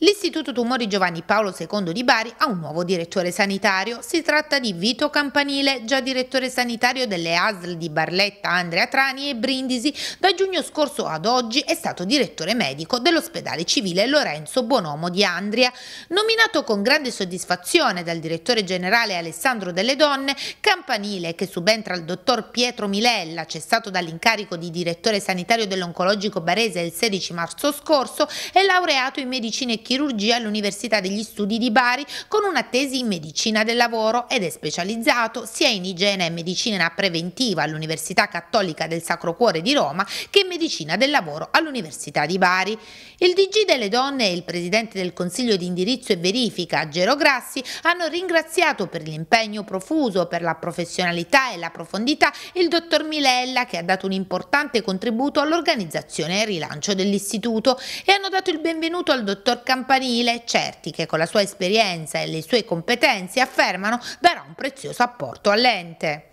L'Istituto Tumori Giovanni Paolo II di Bari ha un nuovo direttore sanitario. Si tratta di Vito Campanile, già direttore sanitario delle ASL di Barletta, Andrea Trani e Brindisi. Da giugno scorso ad oggi è stato direttore medico dell'ospedale civile Lorenzo Bonomo di Andria. Nominato con grande soddisfazione dal direttore generale Alessandro Delle Donne, Campanile, che subentra al dottor Pietro Milella, cessato dall'incarico di direttore sanitario dell'oncologico barese il 16 marzo scorso, è laureato in medicina e chirurgia all'Università degli Studi di Bari con una tesi in medicina del lavoro ed è specializzato sia in igiene e medicina preventiva all'Università Cattolica del Sacro Cuore di Roma che in medicina del lavoro all'Università di Bari. Il DG delle donne e il presidente del Consiglio di indirizzo e verifica, Gero Grassi, hanno ringraziato per l'impegno profuso, per la professionalità e la profondità il dottor Milella che ha dato un importante contributo all'organizzazione e rilancio dell'istituto e hanno dato il benvenuto al dottor Campanella campanile, certi che con la sua esperienza e le sue competenze affermano darà un prezioso apporto all'ente.